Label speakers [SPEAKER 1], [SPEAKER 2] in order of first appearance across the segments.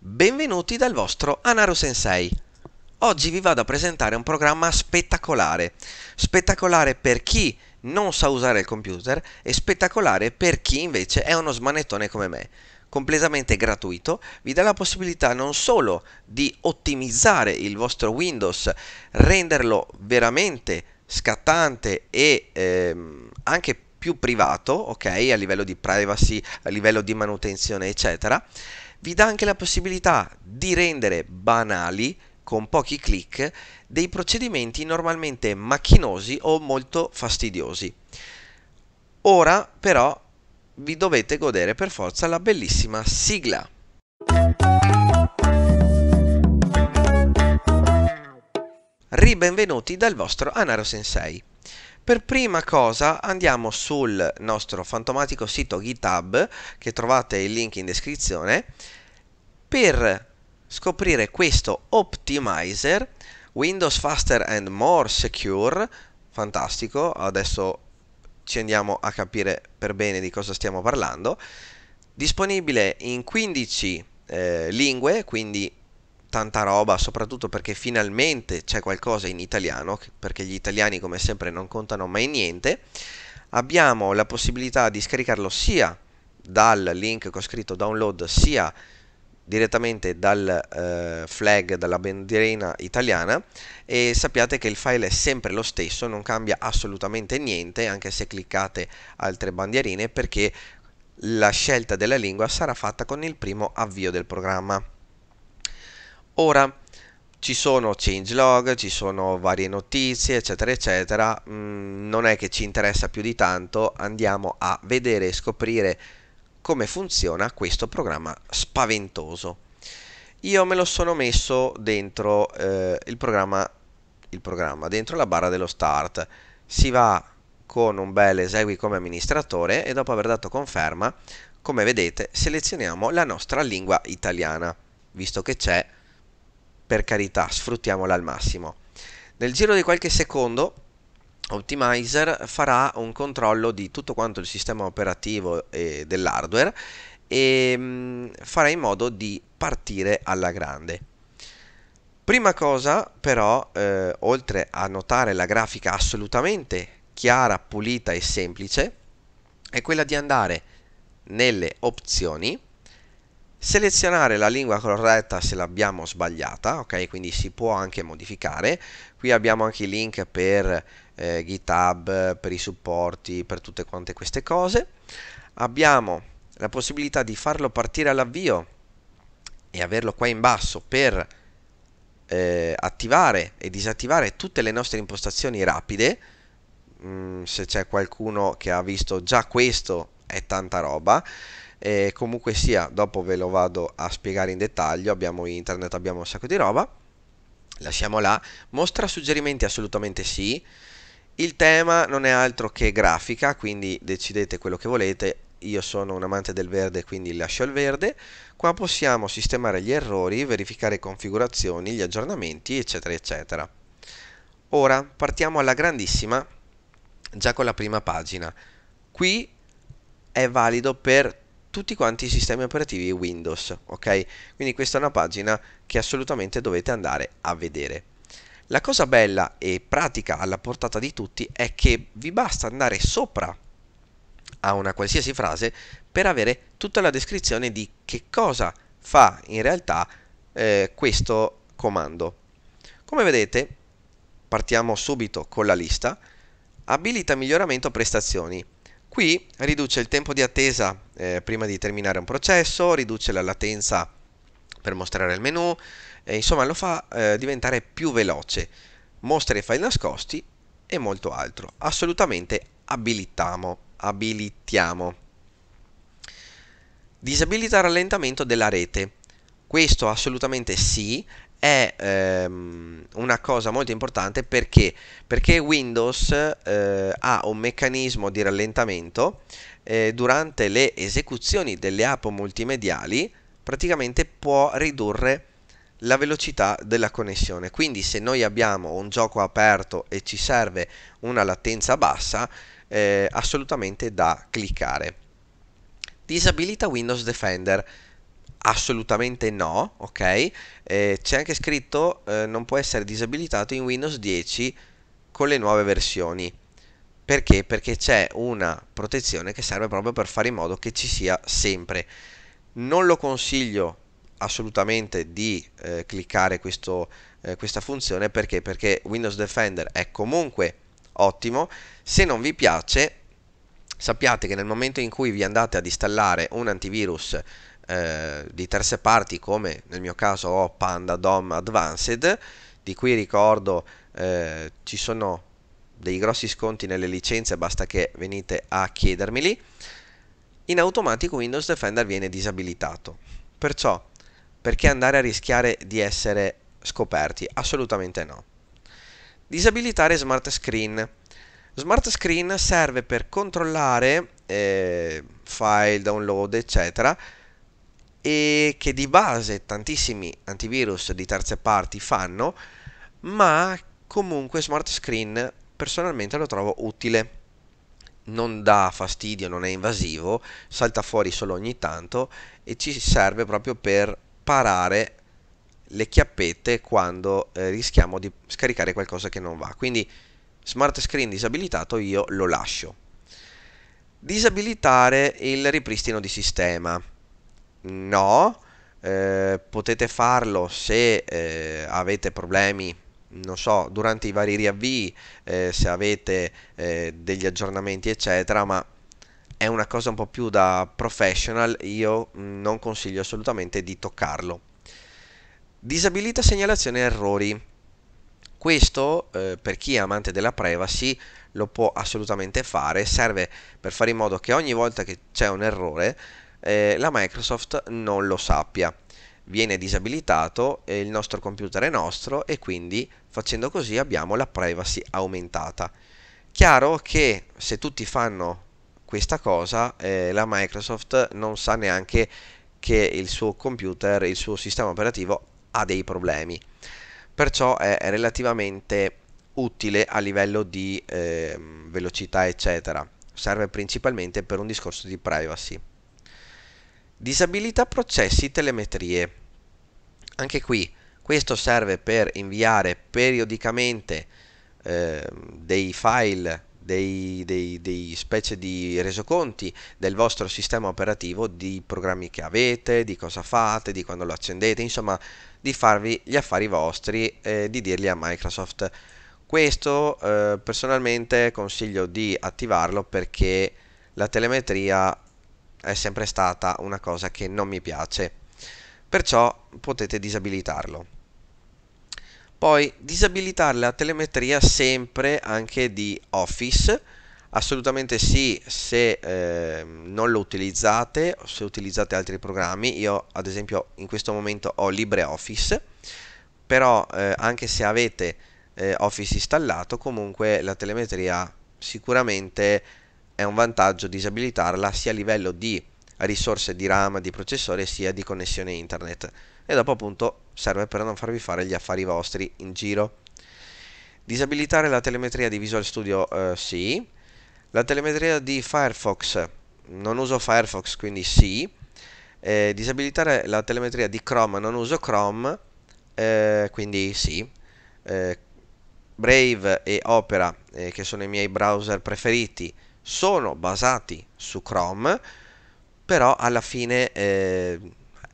[SPEAKER 1] Benvenuti dal vostro Anaro Sensei. Oggi vi vado a presentare un programma spettacolare. Spettacolare per chi non sa usare il computer e spettacolare per chi invece è uno smanettone come me. Completamente gratuito, vi dà la possibilità non solo di ottimizzare il vostro Windows, renderlo veramente scattante e ehm, anche più privato, ok, a livello di privacy, a livello di manutenzione, eccetera vi dà anche la possibilità di rendere banali con pochi clic dei procedimenti normalmente macchinosi o molto fastidiosi. Ora però vi dovete godere per forza la bellissima sigla. Ribenvenuti dal vostro Anaro Sensei. Per prima cosa andiamo sul nostro fantomatico sito GitHub, che trovate il link in descrizione, per scoprire questo optimizer Windows Faster and More Secure. Fantastico, adesso ci andiamo a capire per bene di cosa stiamo parlando. Disponibile in 15 eh, lingue, quindi tanta roba, soprattutto perché finalmente c'è qualcosa in italiano, perché gli italiani come sempre non contano mai niente, abbiamo la possibilità di scaricarlo sia dal link che ho scritto download, sia direttamente dal eh, flag, dalla bandierina italiana e sappiate che il file è sempre lo stesso, non cambia assolutamente niente anche se cliccate altre bandierine perché la scelta della lingua sarà fatta con il primo avvio del programma. Ora ci sono changelog, ci sono varie notizie, eccetera, eccetera. Mm, non è che ci interessa più di tanto, andiamo a vedere e scoprire come funziona questo programma spaventoso. Io me lo sono messo dentro eh, il, programma, il programma, dentro la barra dello start. Si va con un bel esegui come amministratore e dopo aver dato conferma, come vedete, selezioniamo la nostra lingua italiana, visto che c'è per carità, sfruttiamola al massimo. Nel giro di qualche secondo Optimizer farà un controllo di tutto quanto il sistema operativo e eh, dell'hardware e mm, farà in modo di partire alla grande. Prima cosa però, eh, oltre a notare la grafica assolutamente chiara, pulita e semplice, è quella di andare nelle opzioni selezionare la lingua corretta se l'abbiamo sbagliata, ok? Quindi si può anche modificare. Qui abbiamo anche i link per eh, GitHub, per i supporti, per tutte quante queste cose. Abbiamo la possibilità di farlo partire all'avvio e averlo qua in basso per eh, attivare e disattivare tutte le nostre impostazioni rapide. Mm, se c'è qualcuno che ha visto già questo è tanta roba e comunque sia, dopo ve lo vado a spiegare in dettaglio, abbiamo internet, abbiamo un sacco di roba. Lasciamo là. Mostra suggerimenti assolutamente sì. Il tema non è altro che grafica, quindi decidete quello che volete. Io sono un amante del verde, quindi lascio il verde. Qua possiamo sistemare gli errori, verificare configurazioni, gli aggiornamenti, eccetera, eccetera. Ora partiamo alla grandissima, già con la prima pagina. Qui è valido per tutti quanti i sistemi operativi Windows, ok? Quindi questa è una pagina che assolutamente dovete andare a vedere. La cosa bella e pratica alla portata di tutti è che vi basta andare sopra a una qualsiasi frase per avere tutta la descrizione di che cosa fa in realtà eh, questo comando. Come vedete, partiamo subito con la lista, abilita miglioramento prestazioni. Qui riduce il tempo di attesa eh, prima di terminare un processo, riduce la latenza per mostrare il menu, eh, insomma lo fa eh, diventare più veloce, mostra i file nascosti e molto altro. Assolutamente abilitiamo. abilitiamo. Disabilita il rallentamento della rete. Questo assolutamente sì, è ehm, una cosa molto importante perché, perché Windows eh, ha un meccanismo di rallentamento eh, durante le esecuzioni delle app multimediali praticamente può ridurre la velocità della connessione quindi se noi abbiamo un gioco aperto e ci serve una latenza bassa eh, assolutamente da cliccare disabilita Windows Defender assolutamente no, ok? Eh, c'è anche scritto eh, non può essere disabilitato in Windows 10 con le nuove versioni. Perché? Perché c'è una protezione che serve proprio per fare in modo che ci sia sempre. Non lo consiglio assolutamente di eh, cliccare questo, eh, questa funzione perché? perché Windows Defender è comunque ottimo. Se non vi piace sappiate che nel momento in cui vi andate ad installare un antivirus eh, di terze parti come nel mio caso ho Panda DOM Advanced, di cui ricordo eh, ci sono dei grossi sconti nelle licenze, basta che venite a chiedermeli, in automatico Windows Defender viene disabilitato. Perciò, perché andare a rischiare di essere scoperti? Assolutamente no. Disabilitare Smart Screen. Smart Screen serve per controllare eh, file, download, eccetera, e che di base tantissimi antivirus di terze parti fanno, ma comunque Smart Screen personalmente lo trovo utile. Non dà fastidio, non è invasivo, salta fuori solo ogni tanto e ci serve proprio per parare le chiappette quando eh, rischiamo di scaricare qualcosa che non va. Quindi smart screen disabilitato io lo lascio. Disabilitare il ripristino di sistema. No, eh, potete farlo se eh, avete problemi, non so, durante i vari riavvii, eh, se avete eh, degli aggiornamenti, eccetera, ma è una cosa un po' più da professional, io mm, non consiglio assolutamente di toccarlo. Disabilita segnalazione errori. Questo eh, per chi è amante della privacy lo può assolutamente fare, serve per fare in modo che ogni volta che c'è un errore eh, la Microsoft non lo sappia. Viene disabilitato, eh, il nostro computer è nostro e quindi facendo così abbiamo la privacy aumentata. Chiaro che se tutti fanno questa cosa eh, la Microsoft non sa neanche che il suo computer, il suo sistema operativo ha dei problemi. Perciò è relativamente utile a livello di eh, velocità, eccetera. Serve principalmente per un discorso di privacy. Disabilità processi telemetrie. Anche qui, questo serve per inviare periodicamente eh, dei file, dei, dei, dei, specie di resoconti del vostro sistema operativo, di programmi che avete, di cosa fate, di quando lo accendete, insomma, di farvi gli affari vostri e eh, di dirli a Microsoft. Questo eh, personalmente consiglio di attivarlo perché la telemetria è sempre stata una cosa che non mi piace, perciò potete disabilitarlo. Poi disabilitare la telemetria sempre anche di Office, assolutamente sì se eh, non lo utilizzate se utilizzate altri programmi, io ad esempio in questo momento ho LibreOffice, però eh, anche se avete eh, Office installato comunque la telemetria sicuramente è un vantaggio disabilitarla sia a livello di risorse di RAM, di processore, sia di connessione internet. E dopo appunto serve per non farvi fare gli affari vostri in giro. Disabilitare la telemetria di Visual Studio eh, sì. La telemetria di Firefox non uso Firefox, quindi sì. Eh, disabilitare la telemetria di Chrome non uso Chrome, eh, quindi sì. Eh, Brave e Opera, eh, che sono i miei browser preferiti, sono basati su Chrome, però alla fine eh,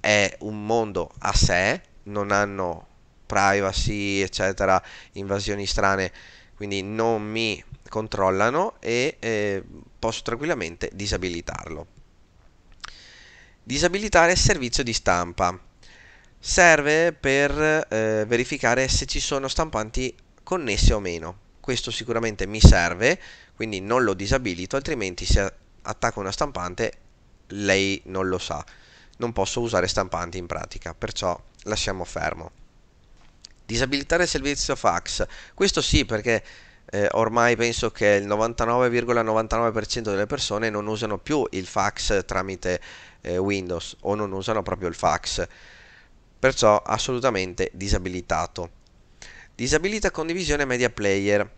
[SPEAKER 1] è un mondo a sé, non hanno privacy, eccetera, invasioni strane, quindi non mi controllano e eh, posso tranquillamente disabilitarlo. Disabilitare il servizio di stampa. Serve per eh, verificare se ci sono stampanti connessi o meno. Questo sicuramente mi serve quindi non lo disabilito altrimenti se attacco una stampante lei non lo sa non posso usare stampanti in pratica perciò lasciamo fermo disabilitare il servizio fax questo sì perché eh, ormai penso che il 99,99% delle persone non usano più il fax tramite eh, Windows o non usano proprio il fax perciò assolutamente disabilitato disabilita condivisione media player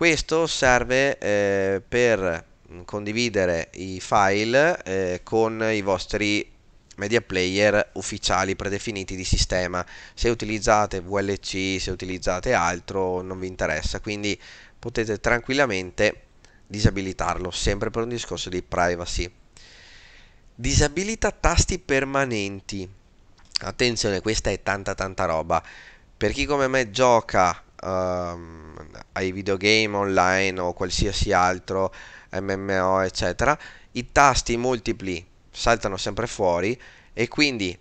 [SPEAKER 1] questo serve eh, per condividere i file eh, con i vostri media player ufficiali predefiniti di sistema. Se utilizzate VLC, se utilizzate altro, non vi interessa, quindi potete tranquillamente disabilitarlo, sempre per un discorso di privacy. Disabilita tasti permanenti. Attenzione, questa è tanta tanta roba. Per chi come me gioca um, ai videogame online o qualsiasi altro MMO eccetera, i tasti multipli saltano sempre fuori e quindi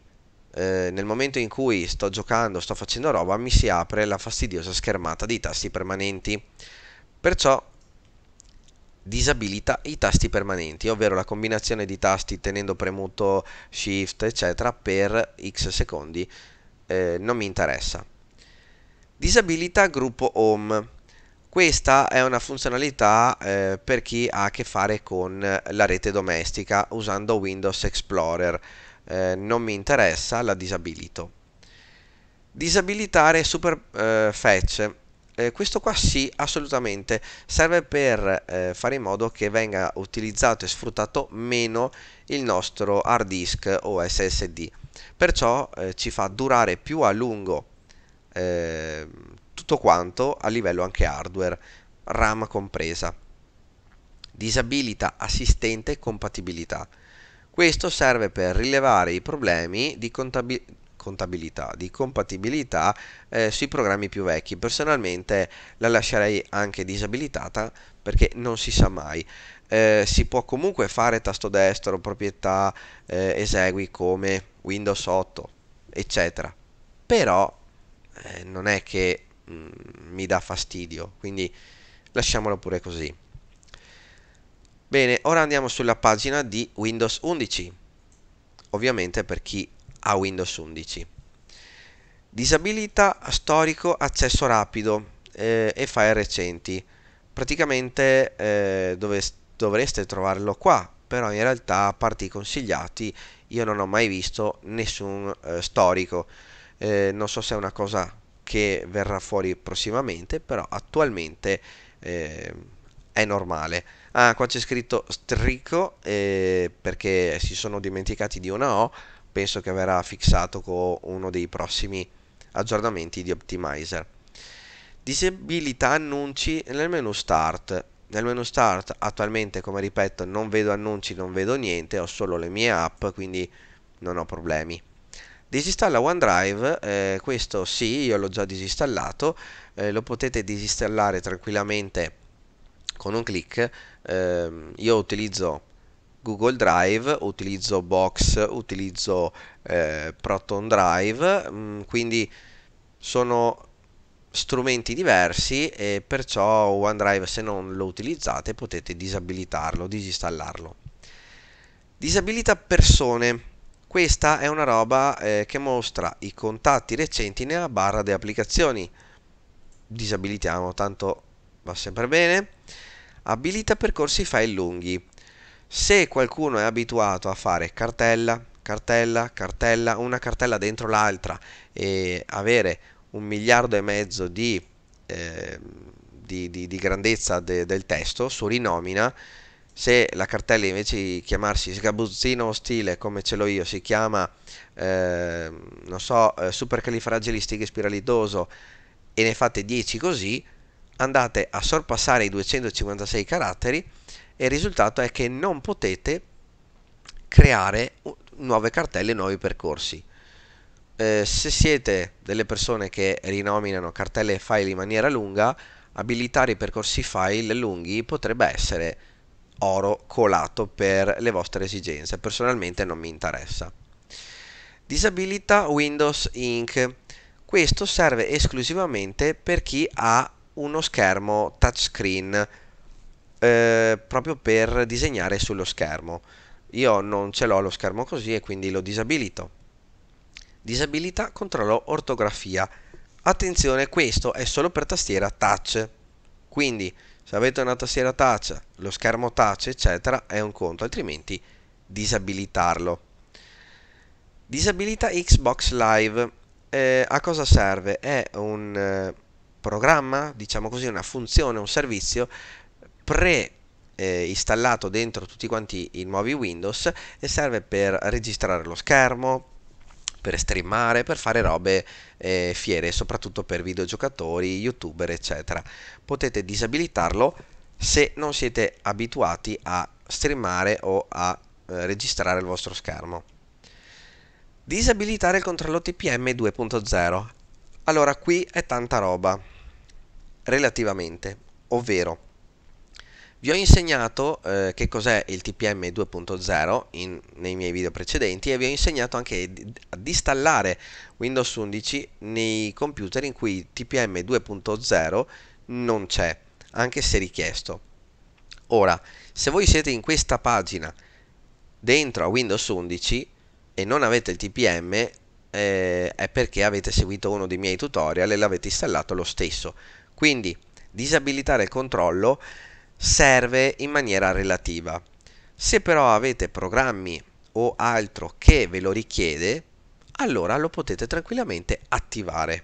[SPEAKER 1] eh, nel momento in cui sto giocando, sto facendo roba, mi si apre la fastidiosa schermata dei tasti permanenti. Perciò disabilita i tasti permanenti, ovvero la combinazione di tasti tenendo premuto shift eccetera per x secondi eh, non mi interessa. Disabilita gruppo Home. Questa è una funzionalità eh, per chi ha a che fare con la rete domestica usando Windows Explorer. Eh, non mi interessa, la disabilito. Disabilitare Super eh, Fetch. Eh, questo qua sì, assolutamente, serve per eh, fare in modo che venga utilizzato e sfruttato meno il nostro hard disk o SSD. Perciò eh, ci fa durare più a lungo Ehm, tutto quanto a livello anche hardware, RAM compresa. Disabilita assistente compatibilità. Questo serve per rilevare i problemi di contabilità contabilità, di compatibilità eh, sui programmi più vecchi. Personalmente la lascerei anche disabilitata perché non si sa mai. Eh, si può comunque fare tasto destro, proprietà, eh, esegui come Windows 8, eccetera. Però eh, non è che mm, mi dà fastidio, quindi lasciamolo pure così. Bene, ora andiamo sulla pagina di Windows 11, ovviamente per chi ha Windows 11. Disabilita storico accesso rapido eh, e file recenti. Praticamente eh, dove, dovreste trovarlo qua, però in realtà a parte i consigliati io non ho mai visto nessun eh, storico eh, non so se è una cosa che verrà fuori prossimamente, però attualmente eh, è normale. Ah, qua c'è scritto strico eh, perché si sono dimenticati di una O, penso che verrà fissato con uno dei prossimi aggiornamenti di Optimizer. Disabilità annunci nel menu Start. Nel menu Start attualmente, come ripeto, non vedo annunci, non vedo niente, ho solo le mie app, quindi non ho problemi. Disinstalla OneDrive, eh, questo sì, io l'ho già disinstallato, eh, lo potete disinstallare tranquillamente con un clic. Eh, io utilizzo Google Drive, utilizzo Box, utilizzo eh, Proton Drive, mh, mm, quindi sono strumenti diversi e perciò OneDrive se non lo utilizzate potete disabilitarlo, disinstallarlo. Disabilita persone. Questa è una roba eh, che mostra i contatti recenti nella barra delle applicazioni. Disabilitiamo, tanto va sempre bene. Abilita percorsi file lunghi. Se qualcuno è abituato a fare cartella, cartella, cartella, una cartella dentro l'altra e avere un miliardo e mezzo di, eh, di, di, di grandezza de, del testo su rinomina, se la cartella invece di chiamarsi sgabuzzino stile come ce l'ho io si chiama, eh, non so, eh, supercalifragilistiche spiralidoso e ne fate 10 così, andate a sorpassare i 256 caratteri e il risultato è che non potete creare nuove cartelle, nuovi percorsi. Eh, se siete delle persone che rinominano cartelle e file in maniera lunga, abilitare i percorsi file lunghi potrebbe essere oro colato per le vostre esigenze. Personalmente non mi interessa. Disabilita Windows Ink. Questo serve esclusivamente per chi ha uno schermo touchscreen eh, proprio per disegnare sullo schermo. Io non ce l'ho lo schermo così e quindi lo disabilito. Disabilita controllo ortografia. Attenzione, questo è solo per tastiera touch. Quindi se avete una tastiera touch, lo schermo touch, eccetera, è un conto, altrimenti disabilitarlo. Disabilita Xbox Live. Eh, a cosa serve? È un eh, programma, diciamo così, una funzione, un servizio pre eh, installato dentro tutti quanti i nuovi Windows e serve per registrare lo schermo, per streamare, per fare robe eh, fiere, soprattutto per videogiocatori, youtuber, eccetera. Potete disabilitarlo se non siete abituati a streamare o a eh, registrare il vostro schermo. Disabilitare il controllo TPM 2.0. Allora qui è tanta roba relativamente, ovvero vi ho insegnato eh, che cos'è il TPM 2.0 nei miei video precedenti e vi ho insegnato anche ad installare Windows 11 nei computer in cui TPM 2.0 non c'è, anche se richiesto. Ora, se voi siete in questa pagina dentro a Windows 11 e non avete il TPM, eh, è perché avete seguito uno dei miei tutorial e l'avete installato lo stesso. Quindi, disabilitare il controllo serve in maniera relativa. Se però avete programmi o altro che ve lo richiede, allora lo potete tranquillamente attivare.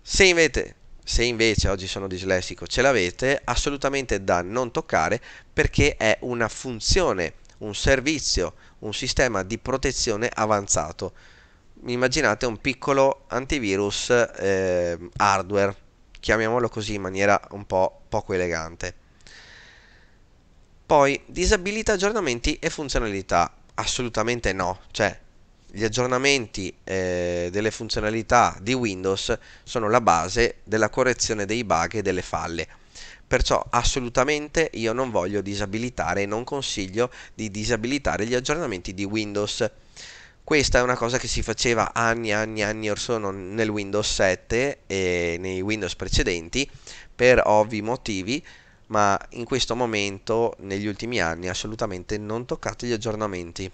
[SPEAKER 1] Se invece, se invece oggi sono dislessico ce l'avete, assolutamente da non toccare perché è una funzione, un servizio, un sistema di protezione avanzato. Immaginate un piccolo antivirus eh, hardware, chiamiamolo così in maniera un po' poco elegante. Poi disabilita aggiornamenti e funzionalità. Assolutamente no, cioè gli aggiornamenti eh, delle funzionalità di Windows sono la base della correzione dei bug e delle falle. Perciò assolutamente io non voglio disabilitare e non consiglio di disabilitare gli aggiornamenti di Windows. Questa è una cosa che si faceva anni e anni e anni or sono nel Windows 7 e nei Windows precedenti per ovvi motivi ma in questo momento negli ultimi anni assolutamente non toccate gli aggiornamenti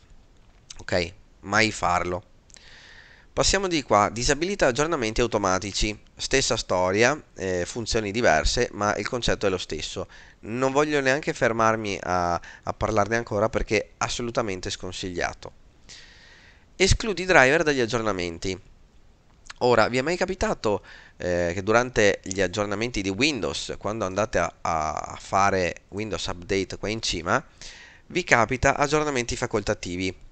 [SPEAKER 1] ok mai farlo passiamo di qua disabilità aggiornamenti automatici stessa storia eh, funzioni diverse ma il concetto è lo stesso non voglio neanche fermarmi a, a parlarne ancora perché è assolutamente sconsigliato escludi driver dagli aggiornamenti Ora, vi è mai capitato eh, che durante gli aggiornamenti di Windows, quando andate a, a fare Windows Update qua in cima, vi capita aggiornamenti facoltativi?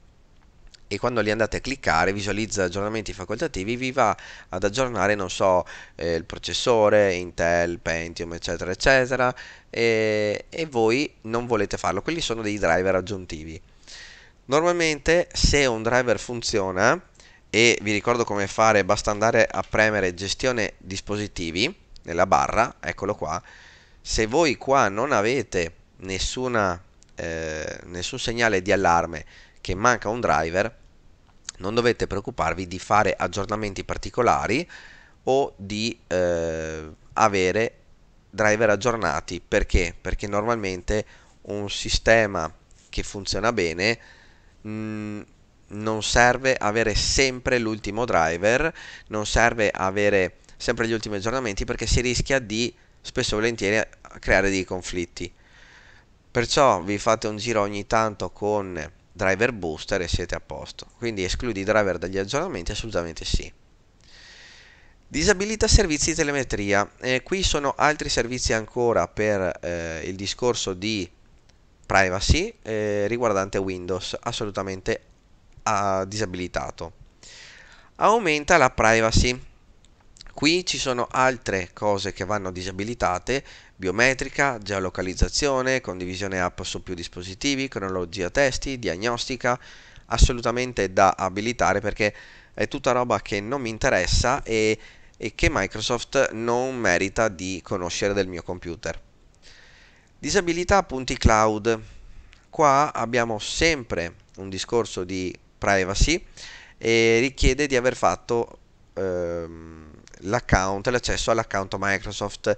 [SPEAKER 1] e quando li andate a cliccare visualizza aggiornamenti facoltativi vi va ad aggiornare non so eh, il processore Intel Pentium eccetera eccetera e, e, voi non volete farlo quelli sono dei driver aggiuntivi normalmente se un driver funziona e vi ricordo come fare, basta andare a premere gestione dispositivi nella barra, eccolo qua. Se voi qua non avete nessuna, eh, nessun segnale di allarme che manca un driver, non dovete preoccuparvi di fare aggiornamenti particolari o di eh, avere driver aggiornati perché? Perché normalmente un sistema che funziona bene mh, mm, non serve avere sempre l'ultimo driver, non serve avere sempre gli ultimi aggiornamenti perché si rischia di spesso e volentieri creare dei conflitti. Perciò vi fate un giro ogni tanto con driver booster e siete a posto. Quindi escludi i driver dagli aggiornamenti? Assolutamente sì. Disabilita servizi di telemetria. Eh, qui sono altri servizi ancora per eh, il discorso di privacy eh, riguardante Windows. Assolutamente uh, disabilitato. Aumenta la privacy. Qui ci sono altre cose che vanno disabilitate, biometrica, geolocalizzazione, condivisione app su più dispositivi, cronologia testi, diagnostica, assolutamente da abilitare perché è tutta roba che non mi interessa e, e che Microsoft non merita di conoscere del mio computer. Disabilità punti cloud. Qua abbiamo sempre un discorso di privacy e richiede di aver fatto ehm, l'account, l'accesso all'account Microsoft.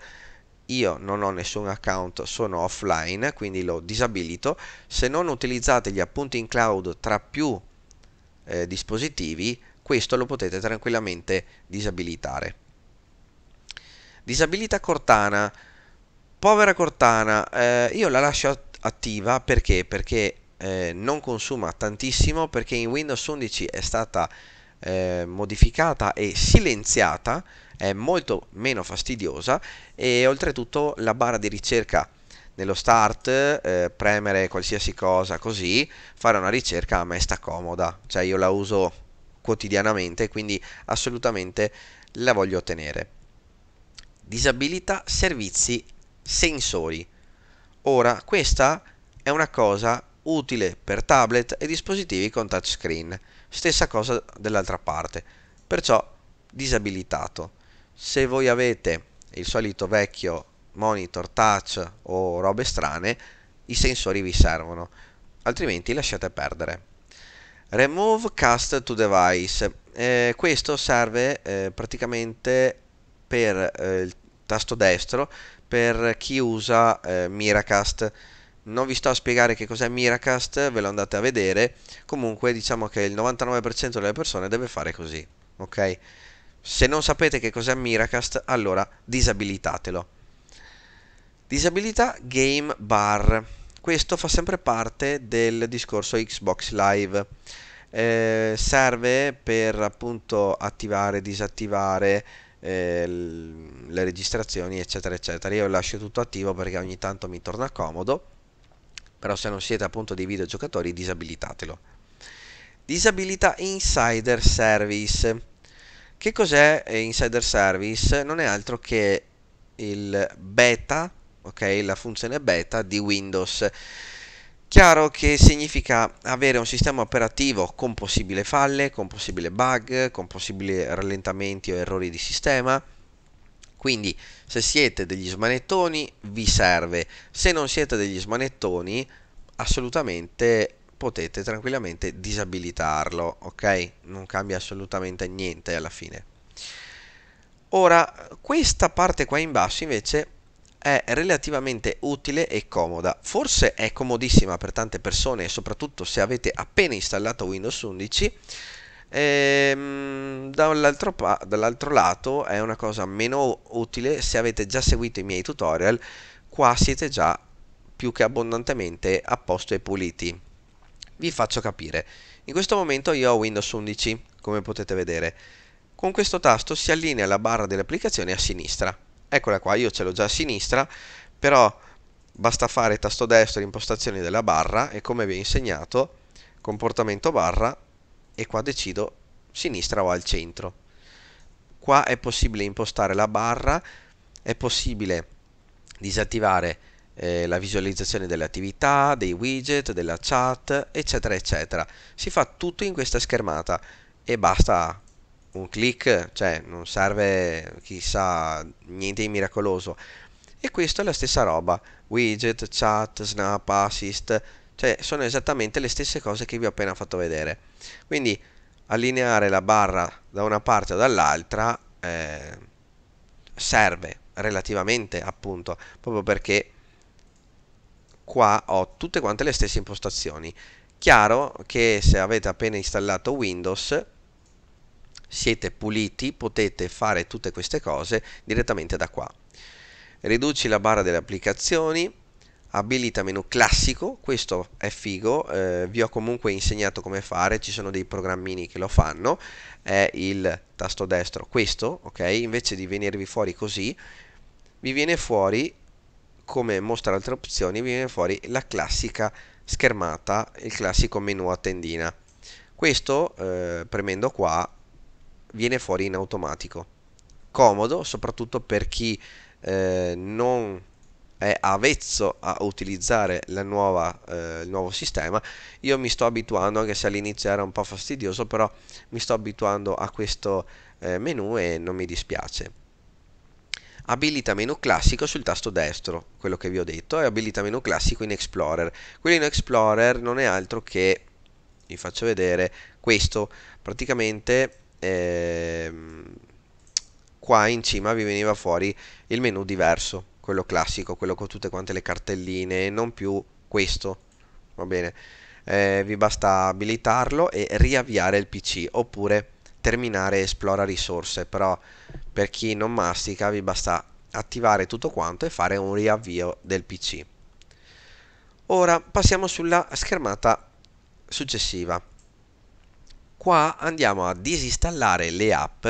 [SPEAKER 1] Io non ho nessun account, sono offline, quindi lo disabilito. Se non utilizzate gli appunti in cloud tra più eh, dispositivi, questo lo potete tranquillamente disabilitare. Disabilita Cortana. Povera Cortana, eh, io la lascio attiva perché? Perché eh, non consuma tantissimo perché in Windows 11 è stata eh, modificata e silenziata, è molto meno fastidiosa e oltretutto la barra di ricerca nello start, eh, premere qualsiasi cosa così, fare una ricerca a me sta comoda, cioè io la uso quotidianamente, quindi assolutamente la voglio ottenere. Disabilita servizi sensori. Ora, questa è una cosa utile per tablet e dispositivi con touchscreen, stessa cosa dell'altra parte, perciò disabilitato. Se voi avete il solito vecchio monitor touch o robe strane, i sensori vi servono, altrimenti lasciate perdere. Remove Cast to Device. Eh, questo serve eh, praticamente per eh, il tasto destro per chi usa eh, Miracast non vi sto a spiegare che cos'è Miracast, ve lo andate a vedere. Comunque diciamo che il 99% delle persone deve fare così, ok? Se non sapete che cos'è Miracast, allora disabilitatelo. Disabilità Game Bar. Questo fa sempre parte del discorso Xbox Live. Eh, serve per appunto attivare, disattivare eh, le registrazioni, eccetera, eccetera. Io lascio tutto attivo perché ogni tanto mi torna comodo però se non siete appunto dei videogiocatori disabilitatelo. Disabilità Insider Service. Che cos'è eh, Insider Service? Non è altro che il beta, ok, la funzione beta di Windows. Chiaro che significa avere un sistema operativo con possibili falle, con possibili bug, con possibili rallentamenti o errori di sistema, quindi se siete degli smanettoni vi serve, se non siete degli smanettoni assolutamente potete tranquillamente disabilitarlo, ok? Non cambia assolutamente niente alla fine. Ora, questa parte qua in basso invece è relativamente utile e comoda. Forse è comodissima per tante persone, soprattutto se avete appena installato Windows 11 Ehm, dall'altro, pa- dall'altro lato è una cosa meno utile se avete già seguito i miei tutorial, qua siete già più che abbondantemente a posto e puliti. Vi faccio capire. In questo momento io ho Windows 11, come potete vedere. Con questo tasto si allinea la barra delle applicazioni a sinistra. Eccola qua, io ce l'ho già a sinistra, però basta fare tasto destro impostazioni della barra e come vi ho insegnato, comportamento barra, e qua decido sinistra o al centro qua è possibile impostare la barra è possibile disattivare eh, la visualizzazione delle attività dei widget della chat eccetera eccetera si fa tutto in questa schermata e basta un clic cioè non serve chissà niente di miracoloso e questa è la stessa roba widget chat snap assist cioè sono esattamente le stesse cose che vi ho appena fatto vedere quindi allineare la barra da una parte o dall'altra eh, serve relativamente appunto proprio perché qua ho tutte quante le stesse impostazioni chiaro che se avete appena installato Windows siete puliti potete fare tutte queste cose direttamente da qua riduci la barra delle applicazioni abilita menu classico questo è figo eh, vi ho comunque insegnato come fare ci sono dei programmini che lo fanno è il tasto destro questo ok invece di venirvi fuori così vi viene fuori come mostra altre opzioni vi viene fuori la classica schermata il classico menu a tendina questo eh, premendo qua viene fuori in automatico comodo soprattutto per chi eh, non è avezzo a utilizzare nuova, eh, il nuovo sistema io mi sto abituando anche se all'inizio era un po' fastidioso però mi sto abituando a questo eh, menu e non mi dispiace abilita menu classico sul tasto destro quello che vi ho detto e abilita menu classico in Explorer quello in Explorer non è altro che vi faccio vedere questo praticamente eh, qua in cima vi veniva fuori il menu diverso quello classico, quello con tutte quante le cartelline, e non più questo, va bene? Eh, vi basta abilitarlo e riavviare il PC oppure terminare esplora risorse però per chi non mastica vi basta attivare tutto quanto e fare un riavvio del PC ora passiamo sulla schermata successiva qua andiamo a disinstallare le app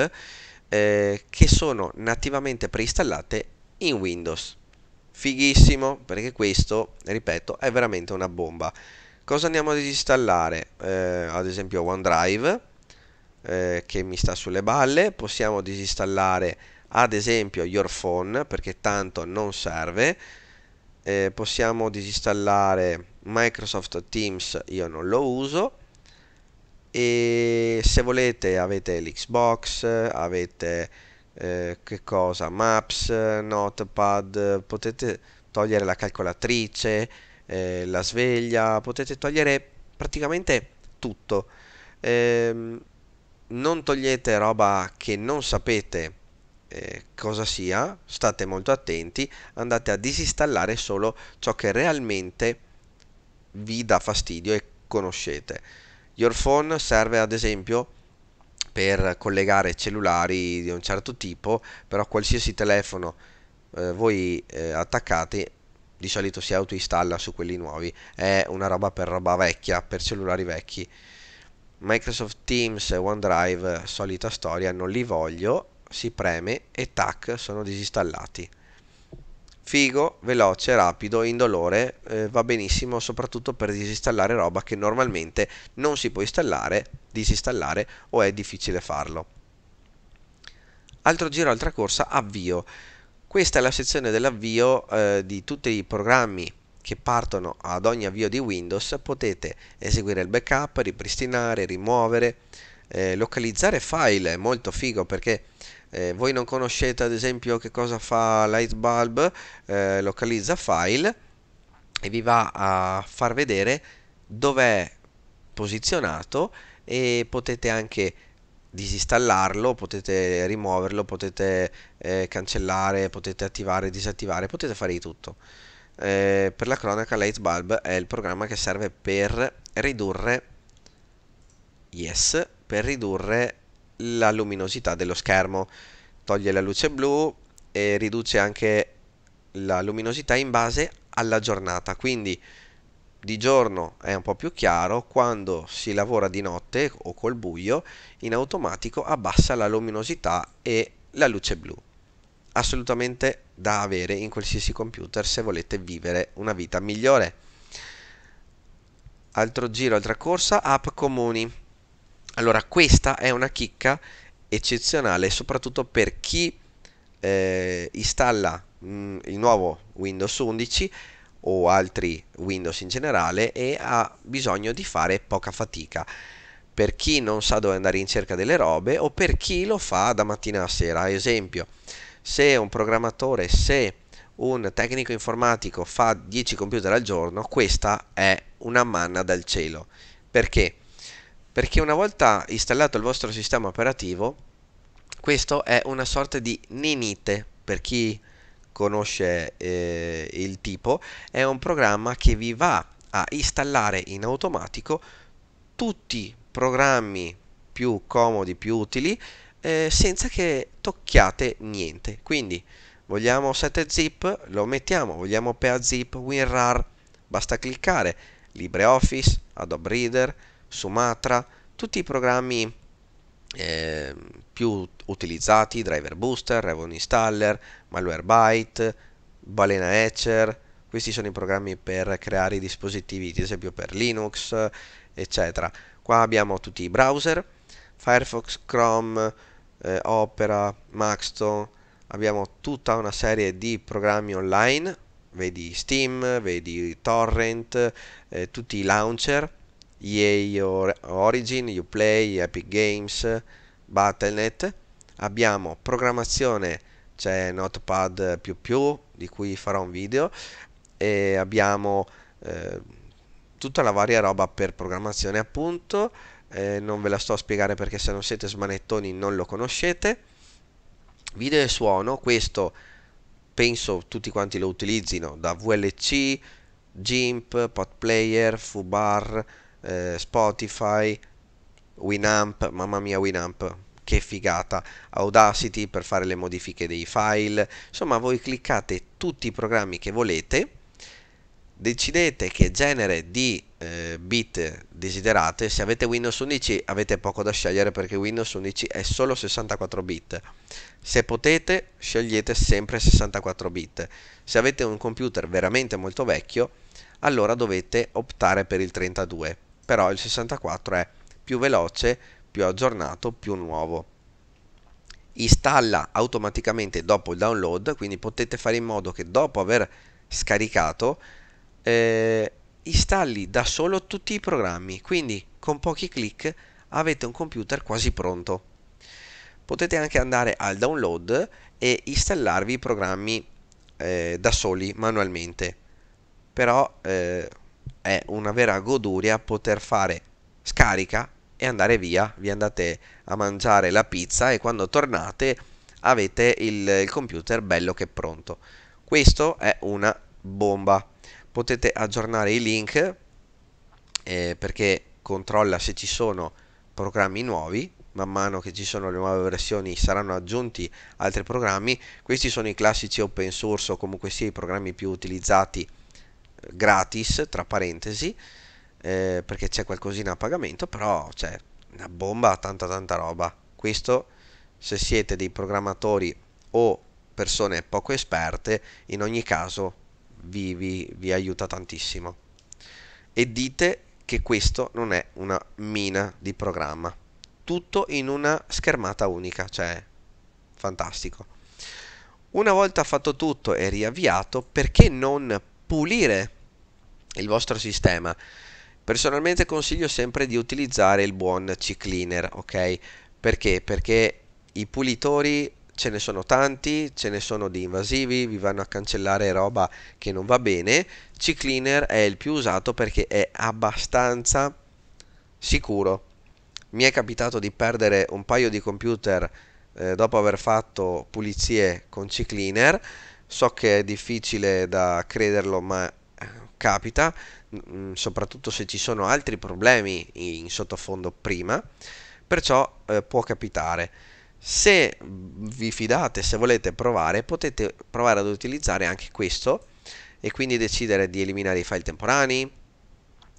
[SPEAKER 1] eh, che sono nativamente preinstallate in Windows. Fighissimo perché questo, ripeto, è veramente una bomba. Cosa andiamo a disinstallare? Eh, ad esempio OneDrive eh, che mi sta sulle balle, possiamo disinstallare ad esempio Your Phone perché tanto non serve. Eh, possiamo disinstallare Microsoft Teams, io non lo uso e se volete avete l'Xbox, avete eh, che cosa? Maps, Notepad, potete togliere la calcolatrice, eh, la sveglia, potete togliere praticamente tutto. Eh, non togliete roba che non sapete eh, cosa sia, state molto attenti, andate a disinstallare solo ciò che realmente vi dà fastidio e conoscete. Your phone serve ad esempio per collegare cellulari di un certo tipo, però qualsiasi telefono eh, voi eh, attaccate di solito si autoinstalla su quelli nuovi, è una roba per roba vecchia, per cellulari vecchi. Microsoft Teams, OneDrive, solita storia, non li voglio, si preme e tac, sono disinstallati. Figo, veloce, rapido, indolore, eh, va benissimo soprattutto per disinstallare roba che normalmente non si può installare disinstallare o è difficile farlo. Altro giro, altra corsa, avvio. Questa è la sezione dell'avvio eh, di tutti i programmi che partono ad ogni avvio di Windows. Potete eseguire il backup, ripristinare, rimuovere, eh, localizzare file, è molto figo perché eh, voi non conoscete ad esempio che cosa fa Lightbulb, eh, localizza file e vi va a far vedere dov'è posizionato e potete anche disinstallarlo, potete rimuoverlo, potete eh, cancellare, potete attivare, disattivare, potete fare di tutto. Eh, per la cronaca Lightbulb è il programma che serve per ridurre yes, per ridurre la luminosità dello schermo. Toglie la luce blu e riduce anche la luminosità in base alla giornata. Quindi di giorno è un po' più chiaro, quando si lavora di notte o col buio, in automatico abbassa la luminosità e la luce blu. Assolutamente da avere in qualsiasi computer se volete vivere una vita migliore. Altro giro, altra corsa, app comuni. Allora, questa è una chicca eccezionale, soprattutto per chi eh, installa mh, mm, il nuovo Windows 11 o altri Windows in generale e ha bisogno di fare poca fatica per chi non sa dove andare in cerca delle robe o per chi lo fa da mattina a sera. Ad esempio, se un programmatore, se un tecnico informatico fa 10 computer al giorno, questa è una manna dal cielo. Perché? Perché una volta installato il vostro sistema operativo, questo è una sorta di ninite per chi conosce eh, il tipo, è un programma che vi va a installare in automatico tutti i programmi più comodi, più utili, eh, senza che tocchiate niente. Quindi vogliamo 7zip, lo mettiamo, vogliamo pa WinRAR, basta cliccare, LibreOffice, Adobe Reader, Sumatra, tutti i programmi eh, più utilizzati, driver booster, Revon installer, Malware Byte, balena Etcher, questi sono i programmi per creare i dispositivi, ad esempio per Linux, eccetera. Qua abbiamo tutti i browser, Firefox, Chrome, eh, Opera, Maxton, abbiamo tutta una serie di programmi online, vedi Steam, vedi Torrent, eh, tutti i launcher, EA Origin, Uplay, Epic Games, Battle.net, abbiamo programmazione, c'è cioè Notepad++ di cui farò un video e abbiamo eh, tutta la varia roba per programmazione appunto, eh, non ve la sto a spiegare perché se non siete smanettoni non lo conoscete. Video e suono, questo penso tutti quanti lo utilizzino, da VLC, GIMP, Podplayer, Fubar, eh, Spotify, Winamp, mamma mia Winamp, che figata, Audacity per fare le modifiche dei file, insomma voi cliccate tutti i programmi che volete, decidete che genere di eh, bit desiderate, se avete Windows 11 avete poco da scegliere perché Windows 11 è solo 64 bit, se potete scegliete sempre 64 bit, se avete un computer veramente molto vecchio allora dovete optare per il 32, però il 64 è più veloce, più aggiornato, più nuovo. Installa automaticamente dopo il download, quindi potete fare in modo che dopo aver scaricato eh, installi da solo tutti i programmi, quindi con pochi clic avete un computer quasi pronto. Potete anche andare al download e installarvi i programmi eh, da soli manualmente, però eh, è una vera goduria poter fare scarica e andare via, vi andate a mangiare la pizza e quando tornate avete il, il computer bello che è pronto. Questo è una bomba. Potete aggiornare i link eh, perché controlla se ci sono programmi nuovi, man mano che ci sono le nuove versioni saranno aggiunti altri programmi, questi sono i classici open source o comunque sia i programmi più utilizzati eh, gratis, tra parentesi, eh, perché c'è qualcosina a pagamento, però c'è cioè, una bomba, tanta tanta roba. Questo se siete dei programmatori o persone poco esperte, in ogni caso vi, vi, vi aiuta tantissimo. E dite che questo non è una mina di programma. Tutto in una schermata unica, cioè fantastico. Una volta fatto tutto e riavviato, perché non pulire il vostro sistema? Personalmente consiglio sempre di utilizzare il buon C-Cleaner, ok? Perché? Perché i pulitori ce ne sono tanti, ce ne sono di invasivi, vi vanno a cancellare roba che non va bene. C-Cleaner è il più usato perché è abbastanza sicuro. Mi è capitato di perdere un paio di computer eh, dopo aver fatto pulizie con C-Cleaner. So che è difficile da crederlo, ma eh, capita Mm, soprattutto se ci sono altri problemi in sottofondo prima, perciò eh, può capitare. Se vi fidate, se volete provare, potete provare ad utilizzare anche questo e quindi decidere di eliminare i file temporanei,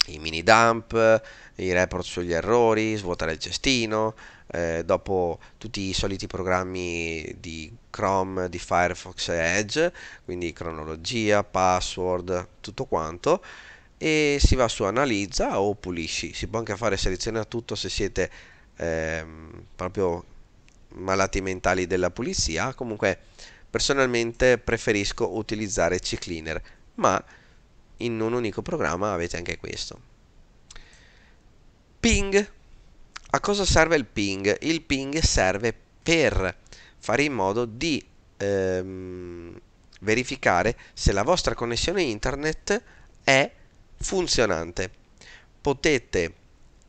[SPEAKER 1] i mini dump, i report sugli errori, svuotare il cestino, eh, dopo tutti i soliti programmi di Chrome, di Firefox e Edge, quindi cronologia, password, tutto quanto e si va su analizza o pulisci si può anche fare selezione a tutto se siete ehm, proprio malati mentali della pulizia comunque personalmente preferisco utilizzare C-Cleaner ma in un unico programma avete anche questo ping a cosa serve il ping il ping serve per fare in modo di ehm, verificare se la vostra connessione internet è funzionante. Potete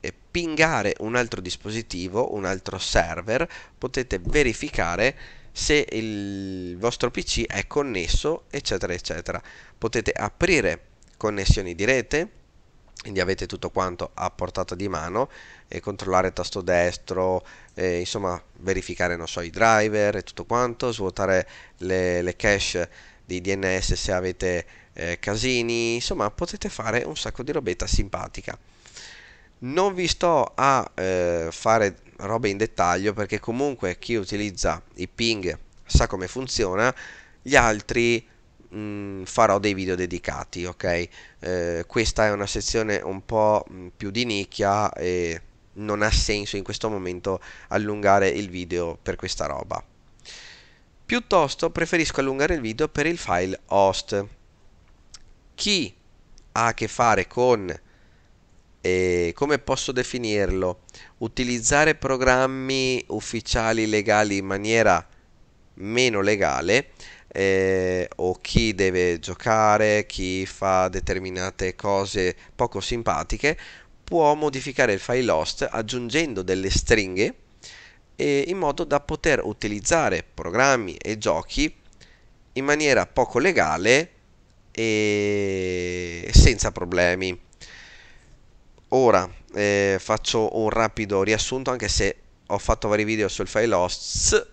[SPEAKER 1] eh, pingare un altro dispositivo, un altro server, potete verificare se il vostro PC è connesso, eccetera, eccetera. Potete aprire connessioni di rete, quindi avete tutto quanto a portata di mano e controllare tasto destro e, insomma verificare so, i driver e tutto quanto svuotare le, le cache di DNS se avete eh, casini, insomma potete fare un sacco di robetta simpatica. Non vi sto a eh, fare robe in dettaglio perché comunque chi utilizza i ping sa come funziona, gli altri mh, mm, farò dei video dedicati, ok? Eh, questa è una sezione un po' mm, più di nicchia e non ha senso in questo momento allungare il video per questa roba. Piuttosto preferisco allungare il video per il file host. Chi ha a che fare con, eh, come posso definirlo, utilizzare programmi ufficiali legali in maniera meno legale, eh, o chi deve giocare, chi fa determinate cose poco simpatiche, può modificare il file host aggiungendo delle stringhe eh, in modo da poter utilizzare programmi e giochi in maniera poco legale e senza problemi. Ora eh, faccio un rapido riassunto anche se ho fatto vari video sul file hosts.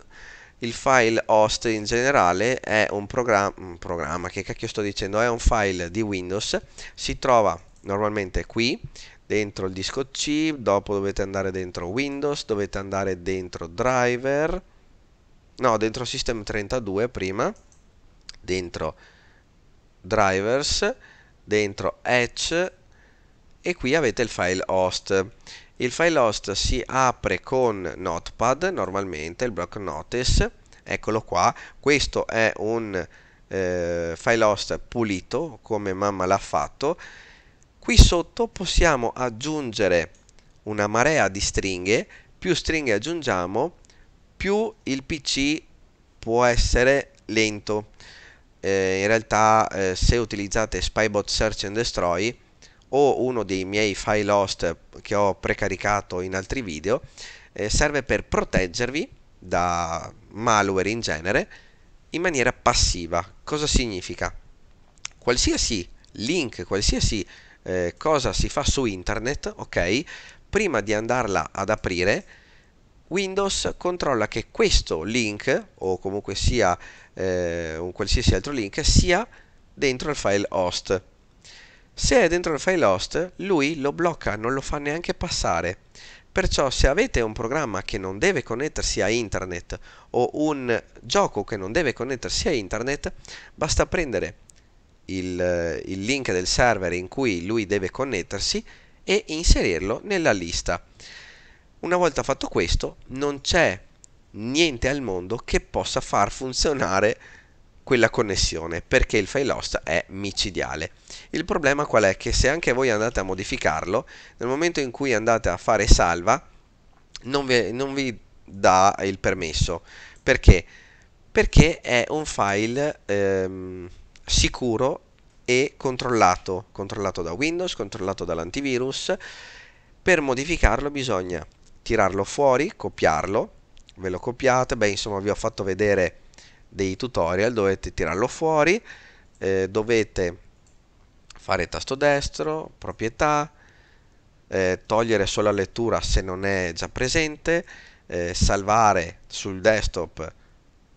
[SPEAKER 1] Il file host in generale è un, programma, un programma che cacchio sto dicendo, è un file di Windows, si trova normalmente qui dentro il disco C, dopo dovete andare dentro Windows, dovete andare dentro Driver, no, dentro System 32 prima, dentro Drivers, dentro Edge e qui avete il file host. Il file host si apre con Notepad, normalmente il block notice, eccolo qua, questo è un eh, file host pulito come mamma l'ha fatto, qui sotto possiamo aggiungere una marea di stringhe più stringhe aggiungiamo più il pc può essere lento eh, in realtà eh, se utilizzate spybot search and destroy o uno dei miei file host che ho precaricato in altri video eh, serve per proteggervi da malware in genere in maniera passiva cosa significa qualsiasi link qualsiasi eh, cosa si fa su internet, ok? Prima di andarla ad aprire, Windows controlla che questo link o comunque sia eh, un qualsiasi altro link sia dentro il file host. Se è dentro il file host, lui lo blocca, non lo fa neanche passare. Perciò se avete un programma che non deve connettersi a internet o un gioco che non deve connettersi a internet, basta prendere il, il link del server in cui lui deve connettersi e inserirlo nella lista. Una volta fatto questo, non c'è niente al mondo che possa far funzionare quella connessione perché il file host è micidiale. Il problema qual è? Che se anche voi andate a modificarlo, nel momento in cui andate a fare salva, non vi, non vi dà il permesso. Perché? Perché è un file ehm, sicuro e controllato, controllato da Windows, controllato dall'antivirus. Per modificarlo bisogna tirarlo fuori, copiarlo, ve lo copiate, beh insomma vi ho fatto vedere dei tutorial, dovete tirarlo fuori, eh, dovete fare tasto destro, proprietà, eh, togliere solo la lettura se non è già presente, eh, salvare sul desktop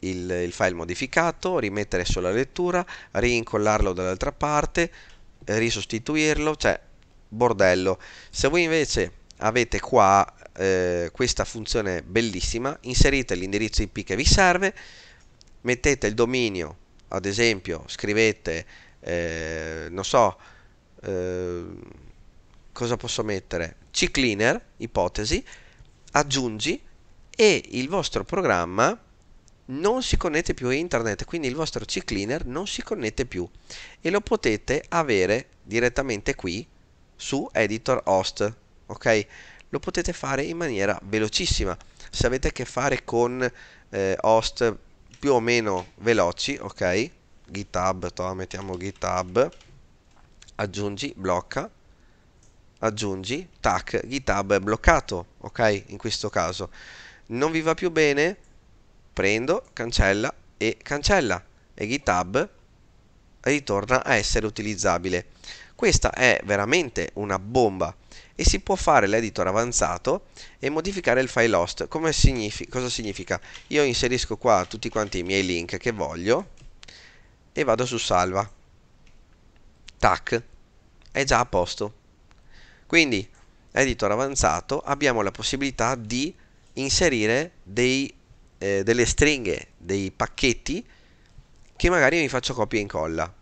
[SPEAKER 1] il, il file modificato, rimettere solo la lettura, rincollarlo dall'altra parte, risostituirlo, cioè bordello. Se voi invece avete qua eh, questa funzione bellissima, inserite l'indirizzo IP che vi serve, mettete il dominio, ad esempio scrivete, eh, non so, eh, cosa posso mettere? Ccleaner, ipotesi, aggiungi e il vostro programma non si connette più a internet, quindi il vostro C-Cleaner non si connette più e lo potete avere direttamente qui su editor host, ok? Lo potete fare in maniera velocissima. Se avete a che fare con eh, host più o meno veloci, ok? GitHub, to, mettiamo GitHub, aggiungi, blocca, aggiungi, tac, GitHub è bloccato, ok? In questo caso non vi va più bene? prendo, cancella e cancella e GitHub ritorna a essere utilizzabile. Questa è veramente una bomba e si può fare l'editor avanzato e modificare il file host. Come significa, cosa significa? Io inserisco qua tutti quanti i miei link che voglio e vado su salva. Tac, è già a posto. Quindi, editor avanzato, abbiamo la possibilità di inserire dei eh, delle stringhe, dei pacchetti che magari mi faccio copia e incolla.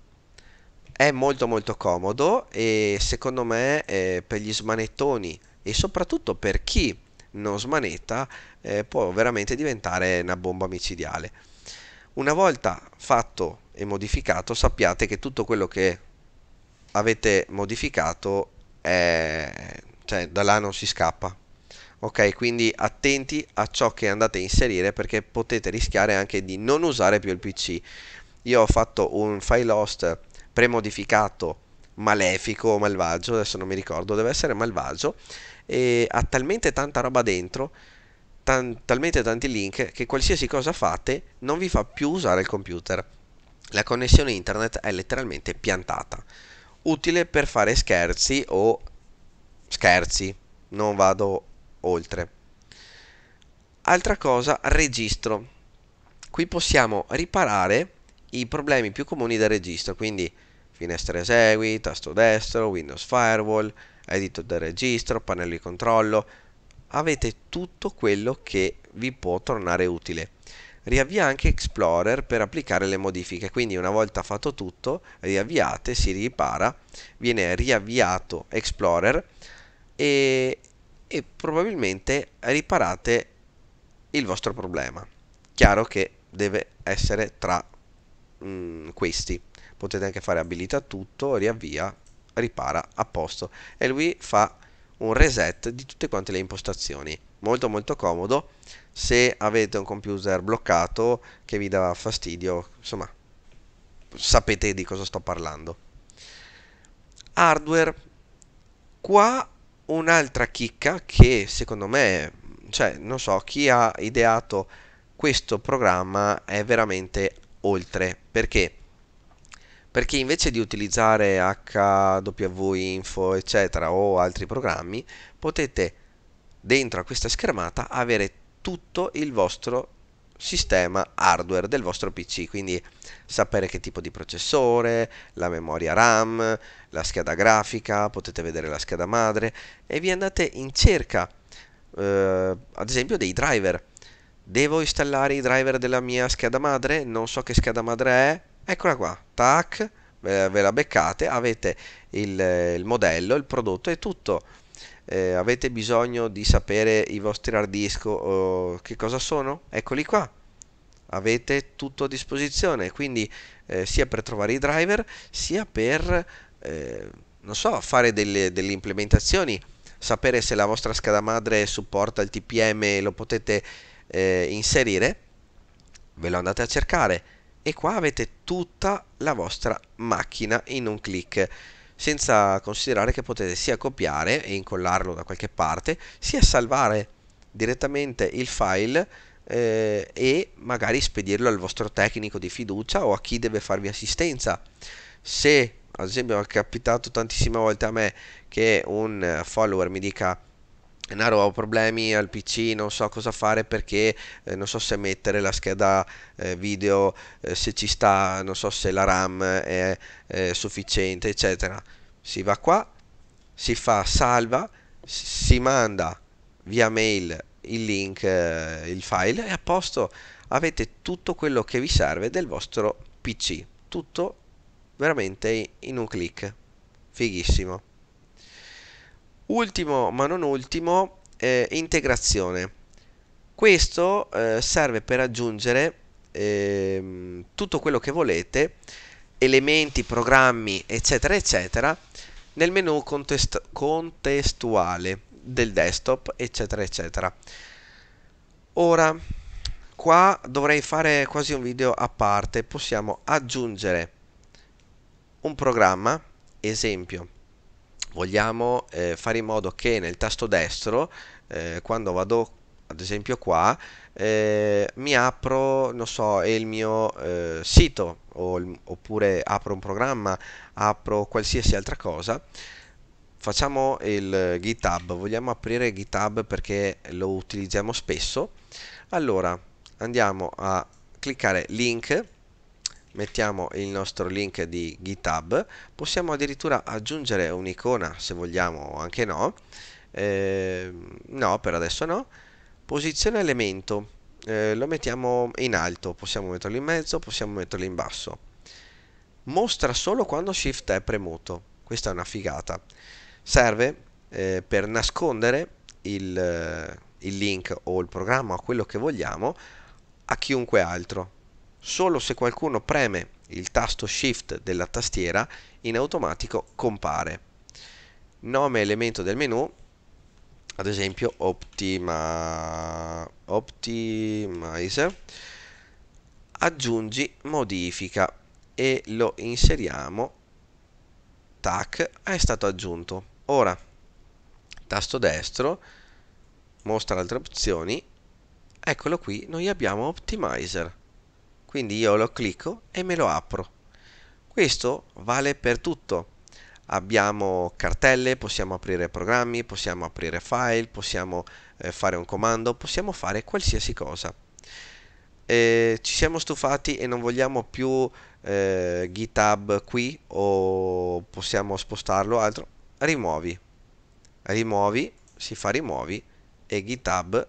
[SPEAKER 1] È molto molto comodo e secondo me eh, per gli smanettoni e soprattutto per chi non smanetta eh, può veramente diventare una bomba micidiale. Una volta fatto e modificato sappiate che tutto quello che avete modificato è... cioè da là non si scappa. Ok, quindi attenti a ciò che andate a inserire perché potete rischiare anche di non usare più il PC. Io ho fatto un file host premodificato malefico o malvagio, adesso non mi ricordo, deve essere malvagio e ha talmente tanta roba dentro, tan- talmente tanti link che qualsiasi cosa fate non vi fa più usare il computer. La connessione internet è letteralmente piantata. Utile per fare scherzi o scherzi, non vado oltre. Altra cosa, registro. Qui possiamo riparare i problemi più comuni del registro, quindi finestra esegui, tasto destro, Windows Firewall, editor del registro, pannello di controllo. Avete tutto quello che vi può tornare utile. Riavvia anche Explorer per applicare le modifiche, quindi una volta fatto tutto, riavviate, si ripara, viene riavviato Explorer e, e probabilmente riparate il vostro problema. Chiaro che deve essere tra mh, mm, questi. Potete anche fare abilita tutto, riavvia, ripara, a posto. E lui fa un reset di tutte quante le impostazioni. Molto molto comodo se avete un computer bloccato che vi dà fastidio, insomma, sapete di cosa sto parlando. Hardware. Qua un'altra chicca che secondo me, cioè, non so, chi ha ideato questo programma è veramente oltre. Perché? Perché invece di utilizzare HW Info, eccetera, o altri programmi, potete dentro a questa schermata avere tutto il vostro sistema hardware del vostro PC, quindi sapere che tipo di processore, la memoria RAM, la scheda grafica, potete vedere la scheda madre e vi andate in cerca, eh, ad esempio, dei driver. Devo installare i driver della mia scheda madre? Non so che scheda madre è. Eccola qua, tac, ve la beccate, avete il, il modello, il prodotto e tutto eh, avete bisogno di sapere i vostri hard disk o oh, che cosa sono, eccoli qua. Avete tutto a disposizione, quindi eh, sia per trovare i driver, sia per, eh, non so, fare delle, delle implementazioni, sapere se la vostra scheda madre supporta il TPM e lo potete eh, inserire, ve lo andate a cercare e qua avete tutta la vostra macchina in un clic senza considerare che potete sia copiare e incollarlo da qualche parte, sia salvare direttamente il file eh, e magari spedirlo al vostro tecnico di fiducia o a chi deve farvi assistenza. Se ad esempio è capitato tantissime volte a me che un follower mi dica Naro ho problemi al PC, non so cosa fare perché eh, non so se mettere la scheda eh, video, eh, se ci sta, non so se la RAM è, è sufficiente, eccetera. Si va qua, si fa salva, si manda via mail il link, eh, il file e a posto avete tutto quello che vi serve del vostro PC. Tutto veramente in un clic. Fighissimo. Ultimo ma non ultimo, eh, integrazione. Questo eh, serve per aggiungere eh, tutto quello che volete, elementi, programmi, eccetera, eccetera, nel menu contest contestuale del desktop, eccetera, eccetera. Ora, qua dovrei fare quasi un video a parte, possiamo aggiungere un programma, esempio, vogliamo eh, fare in modo che nel tasto destro eh, quando vado ad esempio qua eh, mi apro non so il mio eh, sito il, oppure apro un programma apro qualsiasi altra cosa facciamo il github vogliamo aprire github perché lo utilizziamo spesso allora andiamo a cliccare link mettiamo il nostro link di GitHub, possiamo addirittura aggiungere un'icona se vogliamo o anche no, eh, no per adesso no, posizione elemento, eh, lo mettiamo in alto, possiamo metterlo in mezzo, possiamo metterlo in basso, mostra solo quando Shift è premuto, questa è una figata, serve eh, per nascondere il, eh, il link o il programma o quello che vogliamo a chiunque altro Solo se qualcuno preme il tasto Shift della tastiera in automatico compare. Nome elemento del menu, ad esempio Optima, Optimize, aggiungi modifica e lo inseriamo, tac, è stato aggiunto. Ora, tasto destro, mostra altre opzioni, eccolo qui, noi abbiamo Optimizer quindi io lo clicco e me lo apro questo vale per tutto abbiamo cartelle possiamo aprire programmi possiamo aprire file possiamo eh, fare un comando possiamo fare qualsiasi cosa eh, ci siamo stufati e non vogliamo più eh, github qui o possiamo spostarlo altro rimuovi rimuovi si fa rimuovi e github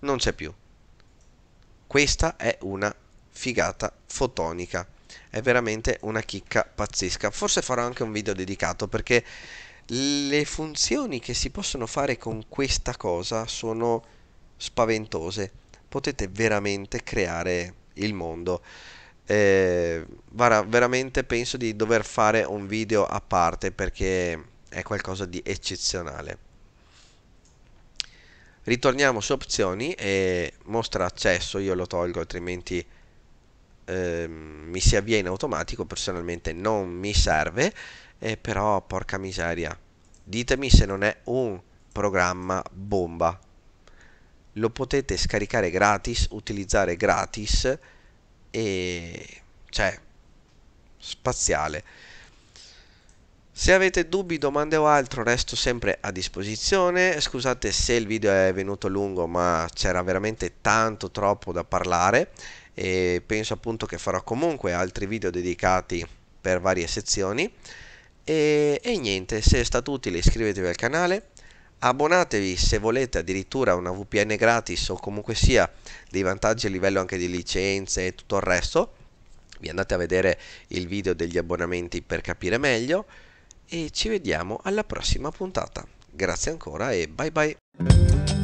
[SPEAKER 1] non c'è più questa è una figata fotonica. È veramente una chicca pazzesca. Forse farò anche un video dedicato perché le funzioni che si possono fare con questa cosa sono spaventose. Potete veramente creare il mondo. Eh, veramente penso di dover fare un video a parte perché è qualcosa di eccezionale ritorniamo su opzioni e mostra accesso io lo tolgo altrimenti eh, mi si avvia in automatico personalmente non mi serve eh, però porca miseria ditemi se non è un programma bomba lo potete scaricare gratis utilizzare gratis e cioè spaziale se avete dubbi, domande o altro, resto sempre a disposizione. Scusate se il video è venuto lungo, ma c'era veramente tanto troppo da parlare e penso appunto che farò comunque altri video dedicati per varie sezioni. E, e niente, se è stato utile iscrivetevi al canale, abbonatevi se volete addirittura una VPN gratis o comunque sia dei vantaggi a livello anche di licenze e tutto il resto. Vi andate a vedere il video degli abbonamenti per capire meglio e ci vediamo alla prossima puntata. Grazie ancora e bye bye.